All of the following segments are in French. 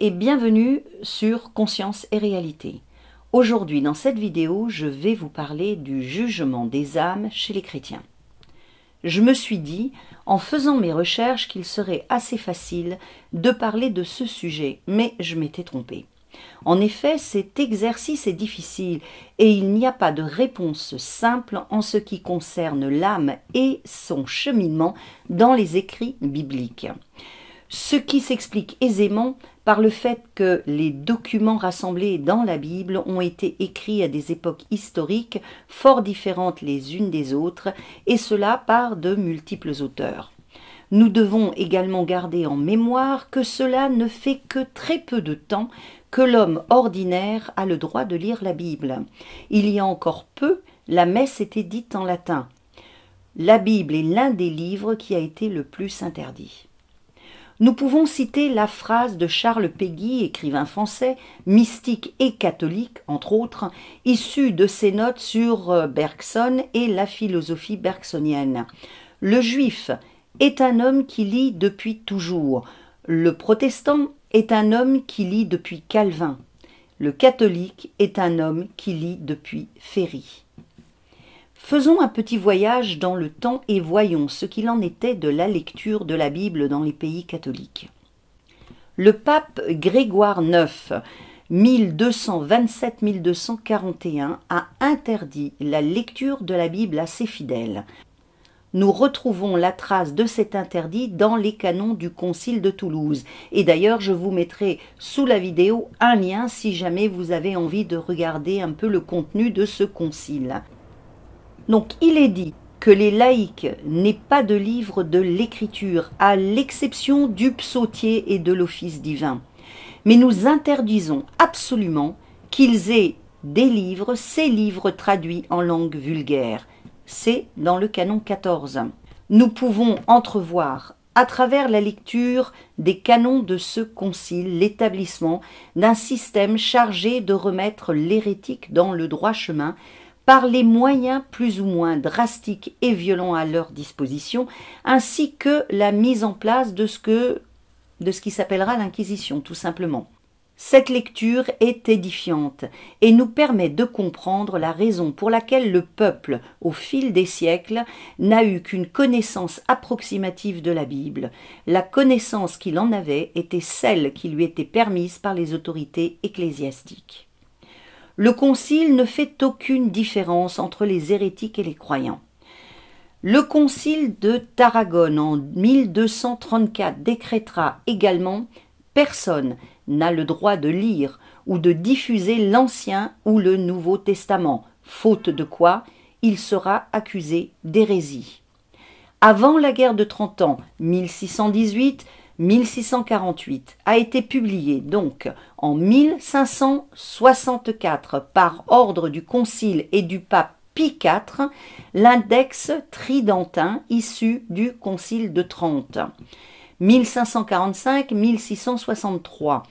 et bienvenue sur Conscience et Réalité. Aujourd'hui dans cette vidéo je vais vous parler du jugement des âmes chez les chrétiens. Je me suis dit, en faisant mes recherches, qu'il serait assez facile de parler de ce sujet, mais je m'étais trompée. En effet, cet exercice est difficile et il n'y a pas de réponse simple en ce qui concerne l'âme et son cheminement dans les écrits bibliques ce qui s'explique aisément par le fait que les documents rassemblés dans la Bible ont été écrits à des époques historiques fort différentes les unes des autres, et cela par de multiples auteurs. Nous devons également garder en mémoire que cela ne fait que très peu de temps que l'homme ordinaire a le droit de lire la Bible. Il y a encore peu, la messe était dite en latin. La Bible est l'un des livres qui a été le plus interdit nous pouvons citer la phrase de Charles Péguy, écrivain français, mystique et catholique, entre autres, issue de ses notes sur euh, Bergson et la philosophie bergsonienne. Le juif est un homme qui lit depuis toujours. Le protestant est un homme qui lit depuis Calvin. Le catholique est un homme qui lit depuis Ferry. Faisons un petit voyage dans le temps et voyons ce qu'il en était de la lecture de la Bible dans les pays catholiques. Le pape Grégoire IX 1227-1241 a interdit la lecture de la Bible à ses fidèles. Nous retrouvons la trace de cet interdit dans les canons du Concile de Toulouse. Et d'ailleurs, je vous mettrai sous la vidéo un lien si jamais vous avez envie de regarder un peu le contenu de ce concile. Donc il est dit que les laïcs n'aient pas de livres de l'écriture, à l'exception du psautier et de l'office divin. Mais nous interdisons absolument qu'ils aient des livres, ces livres traduits en langue vulgaire. C'est dans le canon 14. Nous pouvons entrevoir, à travers la lecture des canons de ce concile, l'établissement d'un système chargé de remettre l'hérétique dans le droit chemin, par les moyens plus ou moins drastiques et violents à leur disposition, ainsi que la mise en place de ce, que, de ce qui s'appellera l'Inquisition, tout simplement. Cette lecture est édifiante et nous permet de comprendre la raison pour laquelle le peuple, au fil des siècles, n'a eu qu'une connaissance approximative de la Bible. La connaissance qu'il en avait était celle qui lui était permise par les autorités ecclésiastiques le concile ne fait aucune différence entre les hérétiques et les croyants. Le concile de Tarragone en 1234 décrétera également Personne n'a le droit de lire ou de diffuser l'Ancien ou le Nouveau Testament, faute de quoi il sera accusé d'hérésie. Avant la guerre de Trente Ans, 1618, 1648, a été publié donc en 1564 par ordre du Concile et du pape Pie IV, l'index tridentin issu du Concile de Trente. 1545-1663,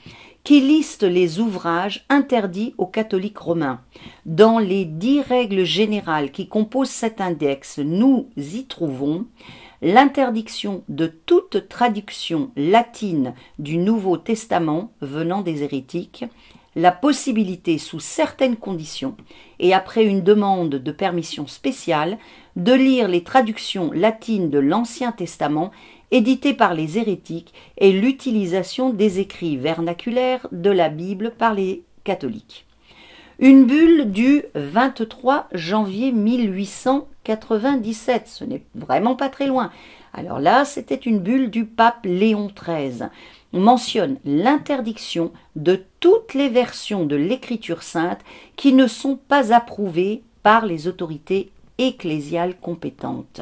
qui liste les ouvrages interdits aux catholiques romains. Dans les dix règles générales qui composent cet index, nous y trouvons l'interdiction de toute traduction latine du Nouveau Testament venant des hérétiques, la possibilité sous certaines conditions, et après une demande de permission spéciale, de lire les traductions latines de l'Ancien Testament éditées par les hérétiques et l'utilisation des écrits vernaculaires de la Bible par les catholiques. Une bulle du 23 janvier 1800 97, ce n'est vraiment pas très loin. Alors là, c'était une bulle du pape Léon XIII. On mentionne l'interdiction de toutes les versions de l'Écriture sainte qui ne sont pas approuvées par les autorités ecclésiales compétentes.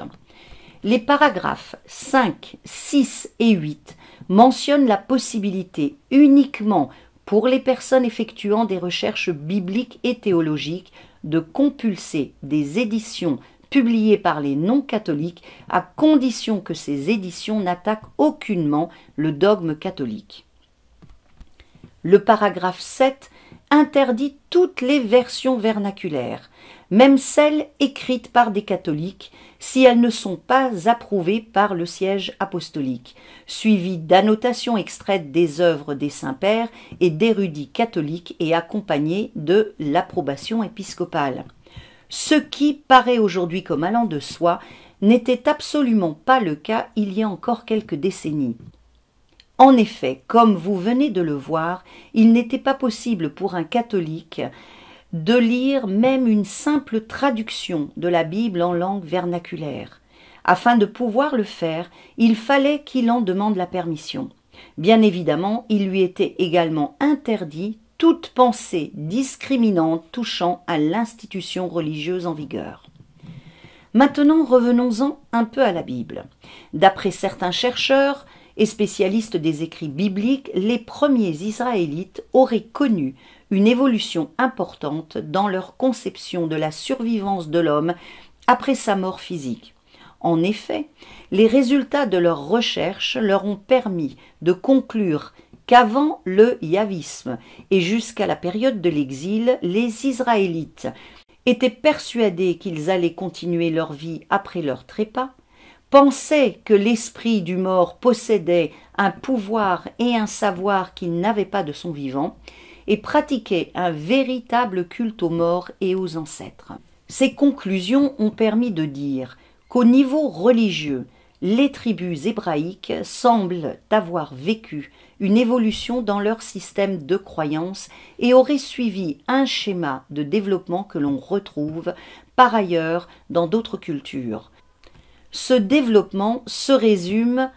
Les paragraphes 5, 6 et 8 mentionnent la possibilité uniquement pour les personnes effectuant des recherches bibliques et théologiques de compulser des éditions publiées par les non-catholiques, à condition que ces éditions n'attaquent aucunement le dogme catholique. Le paragraphe 7 interdit toutes les versions vernaculaires, même celles écrites par des catholiques, si elles ne sont pas approuvées par le siège apostolique, suivies d'annotations extraites des œuvres des saints-pères et d'érudits catholiques et accompagnées de l'approbation épiscopale. Ce qui paraît aujourd'hui comme allant de soi n'était absolument pas le cas il y a encore quelques décennies. En effet, comme vous venez de le voir, il n'était pas possible pour un catholique de lire même une simple traduction de la Bible en langue vernaculaire. Afin de pouvoir le faire, il fallait qu'il en demande la permission. Bien évidemment, il lui était également interdit toute pensée discriminante touchant à l'institution religieuse en vigueur. Maintenant, revenons-en un peu à la Bible. D'après certains chercheurs et spécialistes des écrits bibliques, les premiers Israélites auraient connu une évolution importante dans leur conception de la survivance de l'homme après sa mort physique. En effet, les résultats de leurs recherches leur ont permis de conclure qu'avant le yavisme et jusqu'à la période de l'exil, les Israélites étaient persuadés qu'ils allaient continuer leur vie après leur trépas, pensaient que l'esprit du mort possédait un pouvoir et un savoir qu'il n'avait pas de son vivant, et pratiquaient un véritable culte aux morts et aux ancêtres. Ces conclusions ont permis de dire qu'au niveau religieux, les tribus hébraïques semblent avoir vécu une évolution dans leur système de croyances et auraient suivi un schéma de développement que l'on retrouve par ailleurs dans d'autres cultures. Ce développement se résume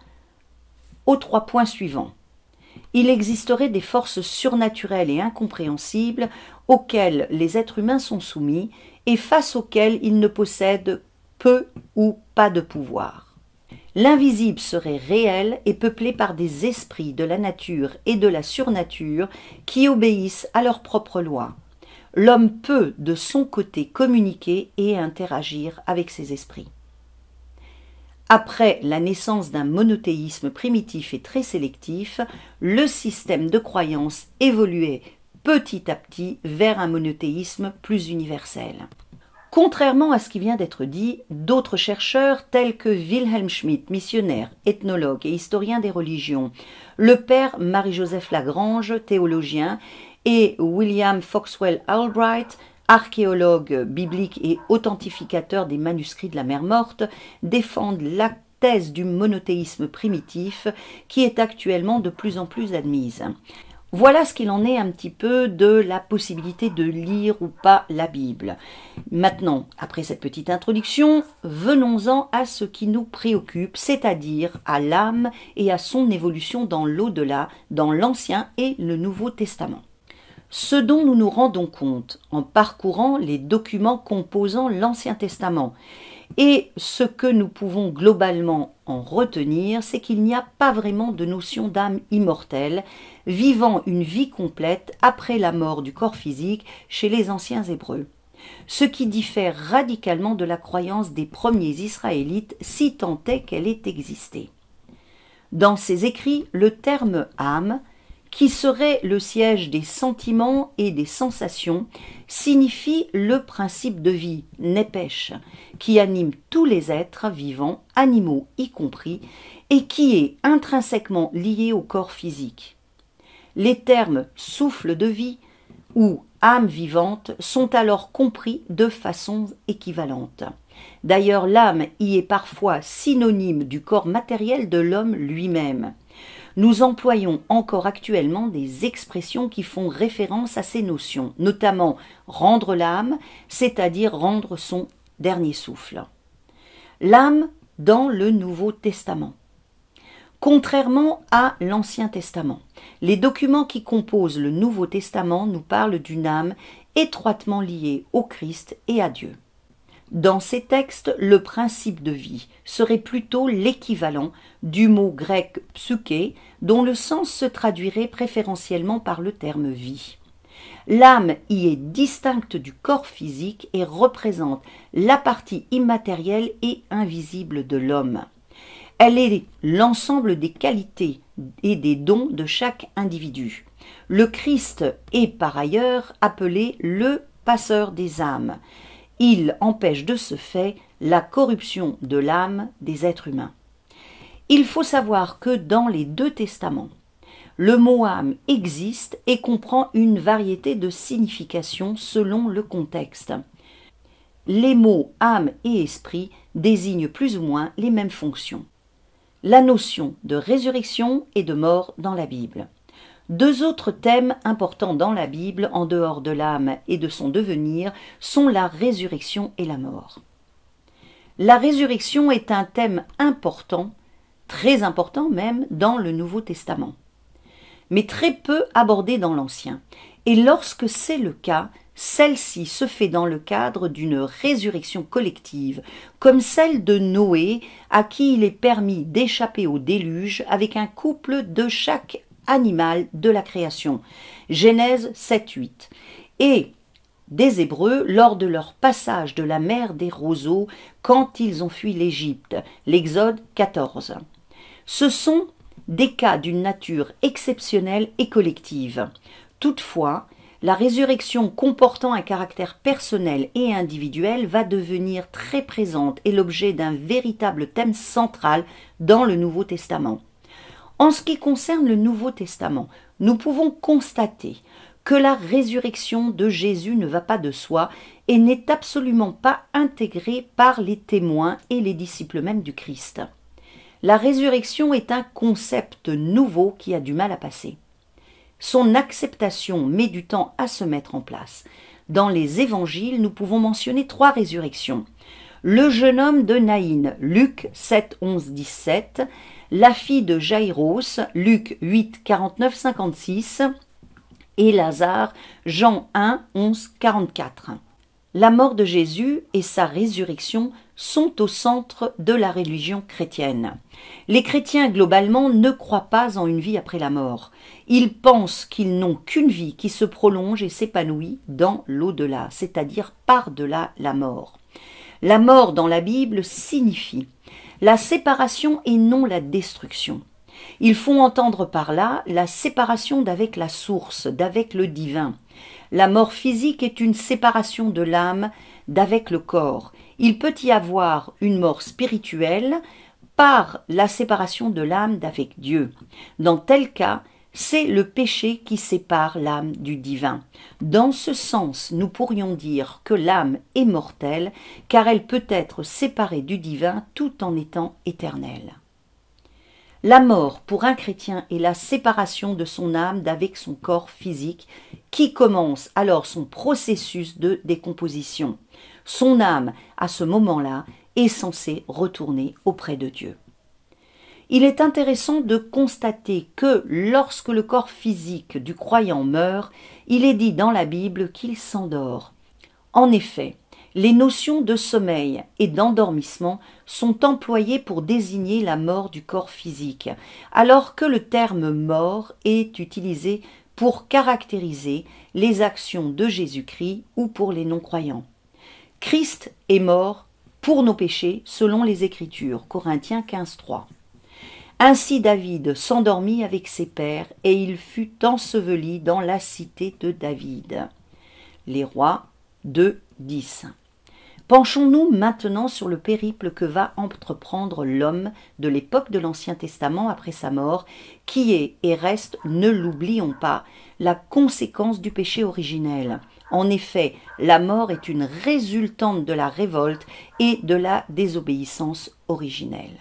aux trois points suivants. Il existerait des forces surnaturelles et incompréhensibles auxquelles les êtres humains sont soumis et face auxquelles ils ne possèdent peu ou pas de pouvoir. L'invisible serait réel et peuplé par des esprits de la nature et de la surnature qui obéissent à leurs propres lois. L'homme peut, de son côté, communiquer et interagir avec ces esprits. Après la naissance d'un monothéisme primitif et très sélectif, le système de croyance évoluait petit à petit vers un monothéisme plus universel. Contrairement à ce qui vient d'être dit, d'autres chercheurs tels que Wilhelm Schmidt, missionnaire, ethnologue et historien des religions, le père Marie-Joseph Lagrange, théologien, et William Foxwell Albright, archéologue biblique et authentificateur des manuscrits de la mer morte, défendent la thèse du monothéisme primitif qui est actuellement de plus en plus admise. Voilà ce qu'il en est un petit peu de la possibilité de lire ou pas la Bible. Maintenant, après cette petite introduction, venons-en à ce qui nous préoccupe, c'est-à-dire à, l'âme et à son évolution dans l'au-delà, dans l'Ancien et le Nouveau Testament. Ce dont nous nous rendons compte en parcourant les documents composant l'Ancien Testament, et ce que nous pouvons globalement en retenir, c'est qu'il n'y a pas vraiment de notion d'âme immortelle, vivant une vie complète après la mort du corps physique chez les anciens Hébreux. Ce qui diffère radicalement de la croyance des premiers Israélites, si tant est qu'elle ait existé. Dans ses écrits, le terme âme qui serait le siège des sentiments et des sensations, signifie le principe de vie, Népêche, qui anime tous les êtres vivants, animaux y compris, et qui est intrinsèquement lié au corps physique. Les termes souffle de vie ou âme vivante sont alors compris de façon équivalente. D'ailleurs, l'âme y est parfois synonyme du corps matériel de l'homme lui-même nous employons encore actuellement des expressions qui font référence à ces notions, notamment rendre l'âme, c'est-à-dire rendre son dernier souffle. L'âme dans le Nouveau Testament. Contrairement à l'Ancien Testament, les documents qui composent le Nouveau Testament nous parlent d'une âme étroitement liée au Christ et à Dieu. Dans ces textes, le principe de vie serait plutôt l'équivalent du mot grec psyché, dont le sens se traduirait préférentiellement par le terme vie. L'âme y est distincte du corps physique et représente la partie immatérielle et invisible de l'homme. Elle est l'ensemble des qualités et des dons de chaque individu. Le Christ est par ailleurs appelé le passeur des âmes il empêche de ce fait la corruption de l'âme des êtres humains. Il faut savoir que dans les deux testaments, le mot âme existe et comprend une variété de significations selon le contexte. Les mots âme et esprit désignent plus ou moins les mêmes fonctions. La notion de résurrection et de mort dans la Bible. Deux autres thèmes importants dans la Bible, en dehors de l'âme et de son devenir, sont la résurrection et la mort. La résurrection est un thème important, très important même, dans le Nouveau Testament, mais très peu abordé dans l'Ancien. Et lorsque c'est le cas, celle-ci se fait dans le cadre d'une résurrection collective, comme celle de Noé, à qui il est permis d'échapper au déluge avec un couple de chaque animal de la création. Genèse 7-8. Et des Hébreux lors de leur passage de la mer des roseaux quand ils ont fui l'Égypte. L'Exode 14. Ce sont des cas d'une nature exceptionnelle et collective. Toutefois, la résurrection comportant un caractère personnel et individuel va devenir très présente et l'objet d'un véritable thème central dans le Nouveau Testament. En ce qui concerne le Nouveau Testament, nous pouvons constater que la résurrection de Jésus ne va pas de soi et n'est absolument pas intégrée par les témoins et les disciples même du Christ. La résurrection est un concept nouveau qui a du mal à passer. Son acceptation met du temps à se mettre en place. Dans les évangiles, nous pouvons mentionner trois résurrections. Le jeune homme de Naïn, Luc 7, 11, 17, la fille de Jairos, Luc 8, 49, 56, et Lazare, Jean 1, 11, 44. La mort de Jésus et sa résurrection sont au centre de la religion chrétienne. Les chrétiens globalement ne croient pas en une vie après la mort. Ils pensent qu'ils n'ont qu'une vie qui se prolonge et s'épanouit dans l'au-delà, c'est-à-dire par-delà la mort. La mort dans la Bible signifie la séparation et non la destruction. Ils font entendre par là la séparation d'avec la source, d'avec le divin. La mort physique est une séparation de l'âme d'avec le corps. Il peut y avoir une mort spirituelle par la séparation de l'âme d'avec Dieu. Dans tel cas, c'est le péché qui sépare l'âme du divin. Dans ce sens, nous pourrions dire que l'âme est mortelle, car elle peut être séparée du divin tout en étant éternelle. La mort pour un chrétien est la séparation de son âme d'avec son corps physique, qui commence alors son processus de décomposition. Son âme, à ce moment-là, est censée retourner auprès de Dieu il est intéressant de constater que lorsque le corps physique du croyant meurt, il est dit dans la Bible qu'il s'endort. En effet, les notions de sommeil et d'endormissement sont employées pour désigner la mort du corps physique, alors que le terme mort est utilisé pour caractériser les actions de Jésus-Christ ou pour les non-croyants. Christ est mort pour nos péchés selon les Écritures, Corinthiens 15.3. Ainsi David s'endormit avec ses pères, et il fut enseveli dans la cité de David. Les rois de 10. Penchons-nous maintenant sur le périple que va entreprendre l'homme de l'époque de l'Ancien Testament après sa mort, qui est et reste, ne l'oublions pas, la conséquence du péché originel. En effet, la mort est une résultante de la révolte et de la désobéissance originelle.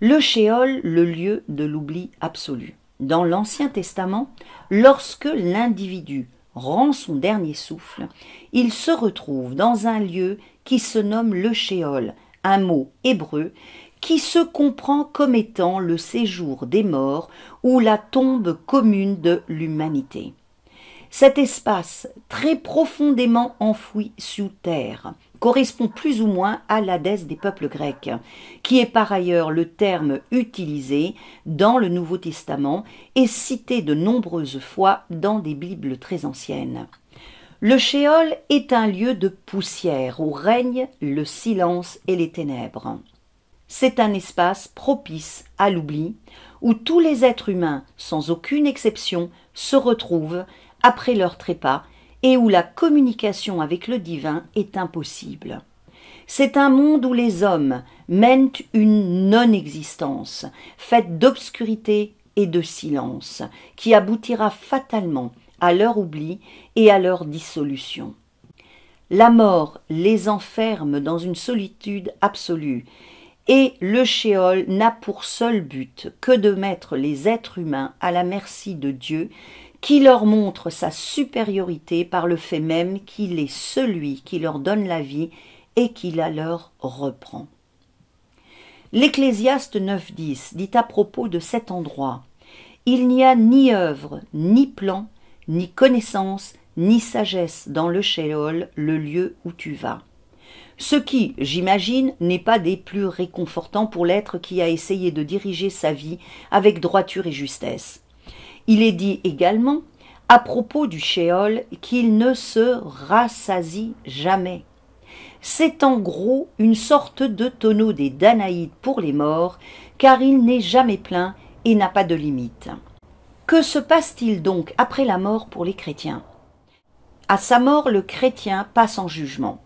Le Shéol, le lieu de l'oubli absolu. Dans l'Ancien Testament, lorsque l'individu rend son dernier souffle, il se retrouve dans un lieu qui se nomme le Shéol, un mot hébreu qui se comprend comme étant le séjour des morts ou la tombe commune de l'humanité. Cet espace très profondément enfoui sous terre, correspond plus ou moins à l'Hadès des peuples grecs, qui est par ailleurs le terme utilisé dans le Nouveau Testament et cité de nombreuses fois dans des Bibles très anciennes. Le Shéol est un lieu de poussière où règnent le silence et les ténèbres. C'est un espace propice à l'oubli, où tous les êtres humains, sans aucune exception, se retrouvent après leur trépas et où la communication avec le divin est impossible. C'est un monde où les hommes mènent une non-existence, faite d'obscurité et de silence, qui aboutira fatalement à leur oubli et à leur dissolution. La mort les enferme dans une solitude absolue, et le Shéol n'a pour seul but que de mettre les êtres humains à la merci de Dieu qui leur montre sa supériorité par le fait même qu'il est celui qui leur donne la vie et qui la leur reprend. L'Ecclésiaste 9.10 dit à propos de cet endroit Il n'y a ni œuvre, ni plan, ni connaissance, ni sagesse dans le Sheol, le lieu où tu vas. Ce qui, j'imagine, n'est pas des plus réconfortants pour l'être qui a essayé de diriger sa vie avec droiture et justesse. Il est dit également à propos du shéol, qu'il ne se rassasie jamais. C'est en gros une sorte de tonneau des Danaïdes pour les morts, car il n'est jamais plein et n'a pas de limite. Que se passe-t-il donc après la mort pour les chrétiens À sa mort, le chrétien passe en jugement.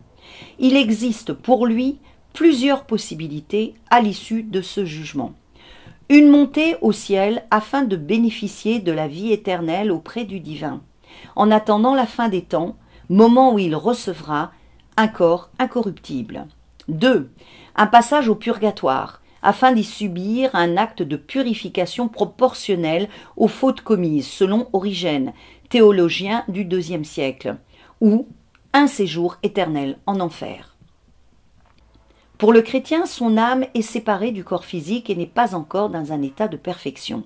Il existe pour lui plusieurs possibilités à l'issue de ce jugement une montée au ciel afin de bénéficier de la vie éternelle auprès du divin, en attendant la fin des temps, moment où il recevra un corps incorruptible. 2. Un passage au purgatoire, afin d'y subir un acte de purification proportionnel aux fautes commises, selon Origène, théologien du deuxième siècle, ou un séjour éternel en enfer. Pour le chrétien, son âme est séparée du corps physique et n'est pas encore dans un état de perfection.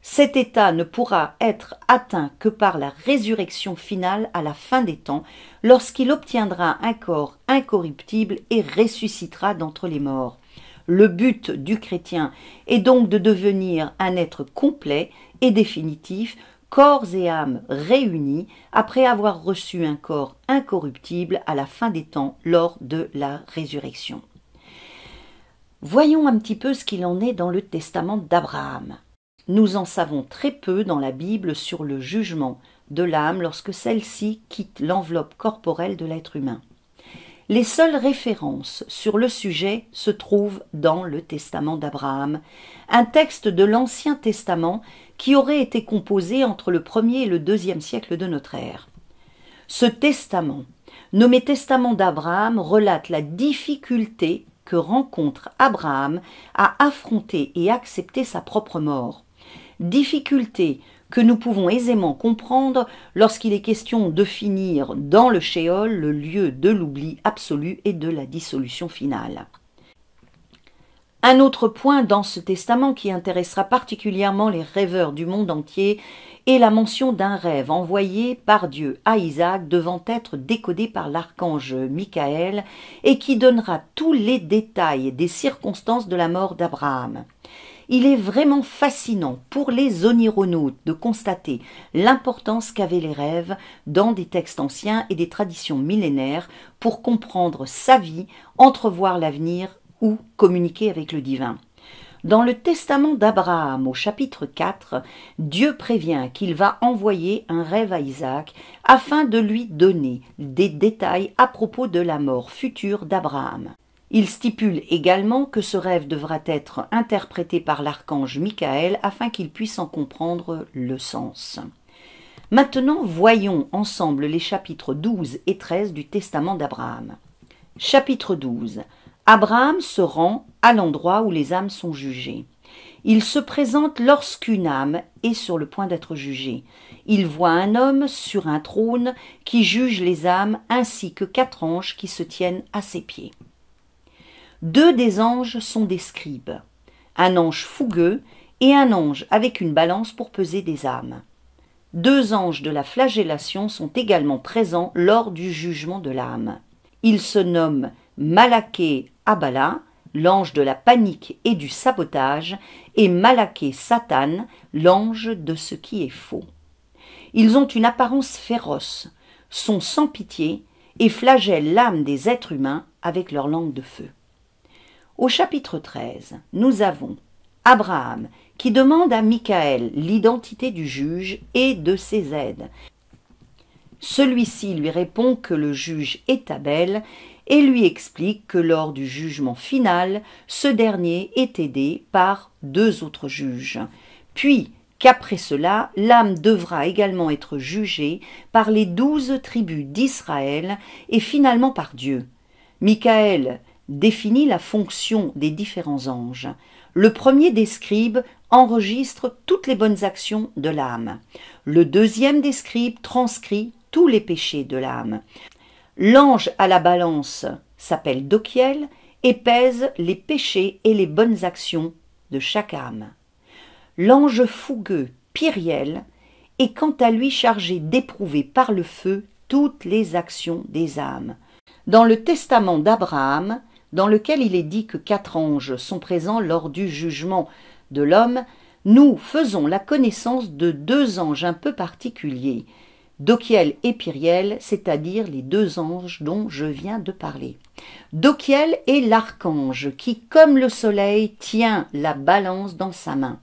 Cet état ne pourra être atteint que par la résurrection finale à la fin des temps, lorsqu'il obtiendra un corps incorruptible et ressuscitera d'entre les morts. Le but du chrétien est donc de devenir un être complet et définitif, corps et âme réunis, après avoir reçu un corps incorruptible à la fin des temps lors de la résurrection. Voyons un petit peu ce qu'il en est dans le testament d'Abraham. Nous en savons très peu dans la Bible sur le jugement de l'âme lorsque celle-ci quitte l'enveloppe corporelle de l'être humain. Les seules références sur le sujet se trouvent dans le Testament d'Abraham, un texte de l'Ancien Testament qui aurait été composé entre le 1er et le 2e siècle de notre ère. Ce testament, nommé Testament d'Abraham, relate la difficulté que rencontre Abraham à affronter et accepter sa propre mort. Difficulté que nous pouvons aisément comprendre lorsqu'il est question de finir dans le shéol, le lieu de l'oubli absolu et de la dissolution finale. Un autre point dans ce testament qui intéressera particulièrement les rêveurs du monde entier et la mention d'un rêve envoyé par Dieu à Isaac devant être décodé par l'archange Michael et qui donnera tous les détails des circonstances de la mort d'Abraham. Il est vraiment fascinant pour les onironautes de constater l'importance qu'avaient les rêves dans des textes anciens et des traditions millénaires pour comprendre sa vie, entrevoir l'avenir ou communiquer avec le divin. Dans le testament d'Abraham au chapitre 4, Dieu prévient qu'il va envoyer un rêve à Isaac afin de lui donner des détails à propos de la mort future d'Abraham. Il stipule également que ce rêve devra être interprété par l'archange Michael afin qu'il puisse en comprendre le sens. Maintenant, voyons ensemble les chapitres 12 et 13 du Testament d'Abraham. Chapitre 12 Abraham se rend à l'endroit où les âmes sont jugées. Il se présente lorsqu'une âme est sur le point d'être jugée. Il voit un homme sur un trône qui juge les âmes ainsi que quatre anges qui se tiennent à ses pieds. Deux des anges sont des scribes, un ange fougueux et un ange avec une balance pour peser des âmes. Deux anges de la flagellation sont également présents lors du jugement de l'âme. Ils se nomment Malaké. Abala, l'ange de la panique et du sabotage, et Malaké Satan, l'ange de ce qui est faux. Ils ont une apparence féroce, sont sans pitié et flagellent l'âme des êtres humains avec leur langue de feu. Au chapitre 13, nous avons Abraham qui demande à Michael l'identité du juge et de ses aides. Celui-ci lui répond que le juge est Abel et lui explique que lors du jugement final, ce dernier est aidé par deux autres juges. Puis qu'après cela, l'âme devra également être jugée par les douze tribus d'Israël et finalement par Dieu. Michael définit la fonction des différents anges. Le premier des scribes enregistre toutes les bonnes actions de l'âme. Le deuxième des scribes transcrit tous les péchés de l'âme. L'ange à la balance s'appelle Dokiel et pèse les péchés et les bonnes actions de chaque âme. L'ange fougueux, Pyriel est quant à lui chargé d'éprouver par le feu toutes les actions des âmes. Dans le testament d'Abraham, dans lequel il est dit que quatre anges sont présents lors du jugement de l'homme, nous faisons la connaissance de deux anges un peu particuliers, Dokiel et Pyriel, c'est-à-dire les deux anges dont je viens de parler. Dokiel est l'archange qui, comme le soleil, tient la balance dans sa main.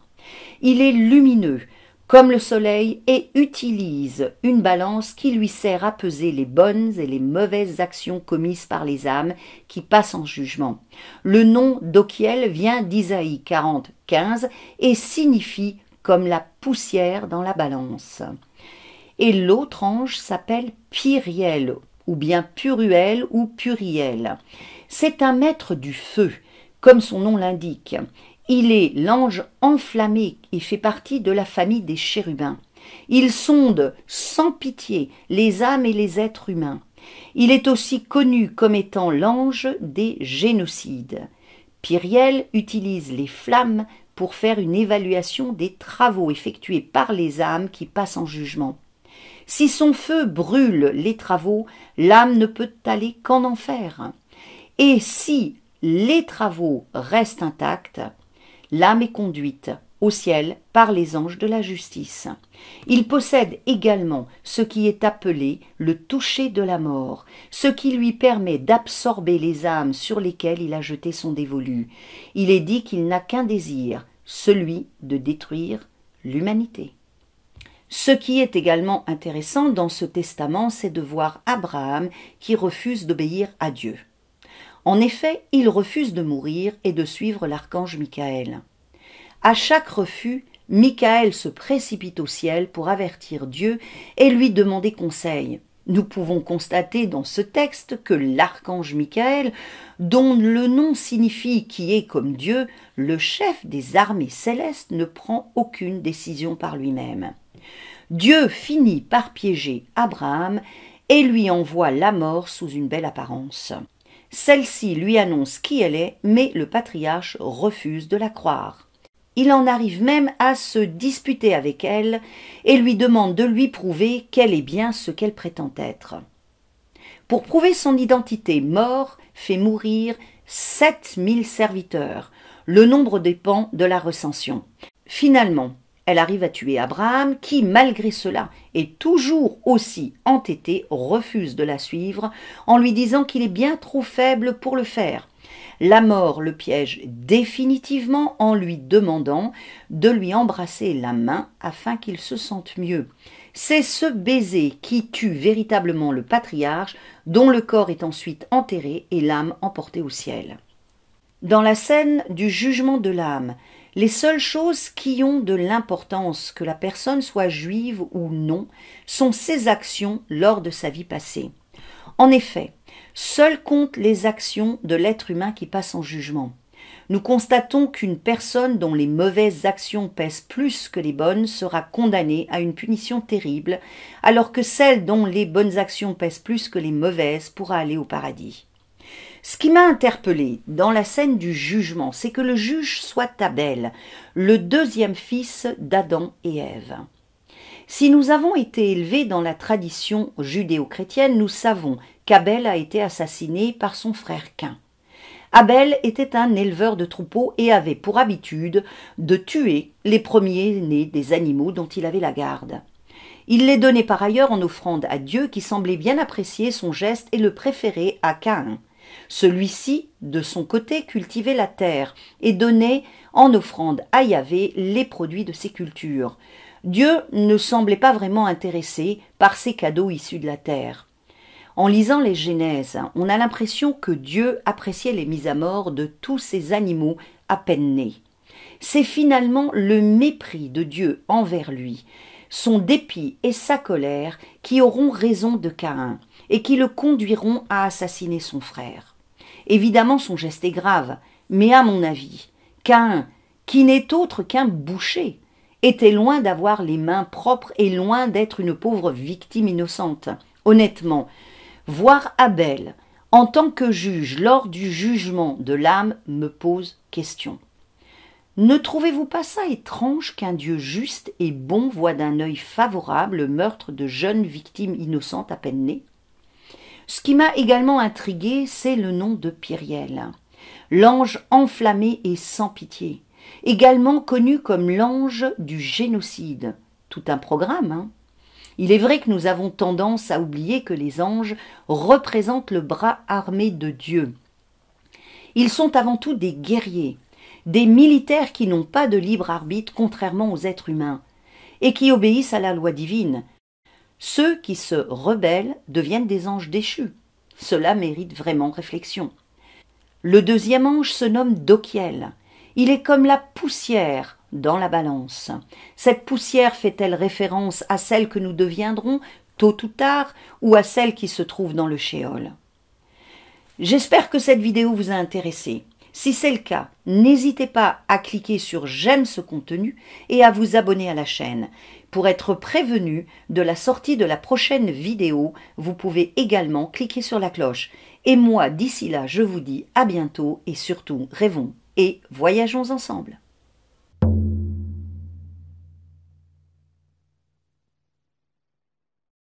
Il est lumineux, comme le soleil, et utilise une balance qui lui sert à peser les bonnes et les mauvaises actions commises par les âmes qui passent en jugement. Le nom d'Okiel vient d'Isaïe 40, 15 et signifie comme la poussière dans la balance et l'autre ange s'appelle Pyriel, ou bien Puruel ou Puriel. C'est un maître du feu, comme son nom l'indique. Il est l'ange enflammé et fait partie de la famille des chérubins. Il sonde sans pitié les âmes et les êtres humains. Il est aussi connu comme étant l'ange des génocides. Pyriel utilise les flammes pour faire une évaluation des travaux effectués par les âmes qui passent en jugement. Si son feu brûle les travaux, l'âme ne peut aller qu'en enfer. Et si les travaux restent intacts, l'âme est conduite au ciel par les anges de la justice. Il possède également ce qui est appelé le toucher de la mort, ce qui lui permet d'absorber les âmes sur lesquelles il a jeté son dévolu. Il est dit qu'il n'a qu'un désir, celui de détruire l'humanité. Ce qui est également intéressant dans ce testament, c'est de voir Abraham qui refuse d'obéir à Dieu. En effet, il refuse de mourir et de suivre l'archange Michael. À chaque refus, Michael se précipite au ciel pour avertir Dieu et lui demander conseil. Nous pouvons constater dans ce texte que l'archange Michael, dont le nom signifie qui est comme Dieu, le chef des armées célestes, ne prend aucune décision par lui-même. Dieu finit par piéger Abraham et lui envoie la mort sous une belle apparence. Celle-ci lui annonce qui elle est, mais le patriarche refuse de la croire. Il en arrive même à se disputer avec elle et lui demande de lui prouver qu'elle est bien ce qu'elle prétend être. Pour prouver son identité, mort fait mourir mille serviteurs. Le nombre dépend de la recension. Finalement, elle arrive à tuer Abraham qui, malgré cela, est toujours aussi entêté, refuse de la suivre en lui disant qu'il est bien trop faible pour le faire. La mort le piège définitivement en lui demandant de lui embrasser la main afin qu'il se sente mieux. C'est ce baiser qui tue véritablement le patriarche, dont le corps est ensuite enterré et l'âme emportée au ciel. Dans la scène du jugement de l'âme, les seules choses qui ont de l'importance, que la personne soit juive ou non, sont ses actions lors de sa vie passée. En effet, seules comptent les actions de l'être humain qui passe en jugement. Nous constatons qu'une personne dont les mauvaises actions pèsent plus que les bonnes sera condamnée à une punition terrible, alors que celle dont les bonnes actions pèsent plus que les mauvaises pourra aller au paradis. Ce qui m'a interpellé dans la scène du jugement, c'est que le juge soit Abel, le deuxième fils d'Adam et Ève. Si nous avons été élevés dans la tradition judéo-chrétienne, nous savons qu'Abel a été assassiné par son frère Cain. Abel était un éleveur de troupeaux et avait pour habitude de tuer les premiers nés des animaux dont il avait la garde. Il les donnait par ailleurs en offrande à Dieu qui semblait bien apprécier son geste et le préférer à Cain. Celui-ci, de son côté, cultivait la terre et donnait en offrande à Yahvé les produits de ses cultures. Dieu ne semblait pas vraiment intéressé par ces cadeaux issus de la terre. En lisant les Genèses, on a l'impression que Dieu appréciait les mises à mort de tous ces animaux à peine nés. C'est finalement le mépris de Dieu envers lui, son dépit et sa colère qui auront raison de Caïn et qui le conduiront à assassiner son frère. Évidemment, son geste est grave, mais à mon avis, Cain, qui n'est autre qu'un boucher, était loin d'avoir les mains propres et loin d'être une pauvre victime innocente. Honnêtement, voir Abel en tant que juge lors du jugement de l'âme me pose question. Ne trouvez-vous pas ça étrange qu'un Dieu juste et bon voie d'un œil favorable le meurtre de jeunes victimes innocentes à peine nées ce qui m'a également intrigué, c'est le nom de Pyriel, l'ange enflammé et sans pitié, également connu comme l'ange du génocide. Tout un programme, hein il est vrai que nous avons tendance à oublier que les anges représentent le bras armé de Dieu. Ils sont avant tout des guerriers, des militaires qui n'ont pas de libre arbitre contrairement aux êtres humains, et qui obéissent à la loi divine, ceux qui se rebellent deviennent des anges déchus. Cela mérite vraiment réflexion. Le deuxième ange se nomme Dokiel. Il est comme la poussière dans la balance. Cette poussière fait-elle référence à celle que nous deviendrons tôt ou tard ou à celle qui se trouve dans le shéol J'espère que cette vidéo vous a intéressé. Si c'est le cas, n'hésitez pas à cliquer sur j'aime ce contenu et à vous abonner à la chaîne. Pour être prévenu de la sortie de la prochaine vidéo, vous pouvez également cliquer sur la cloche. Et moi, d'ici là, je vous dis à bientôt et surtout rêvons et voyageons ensemble.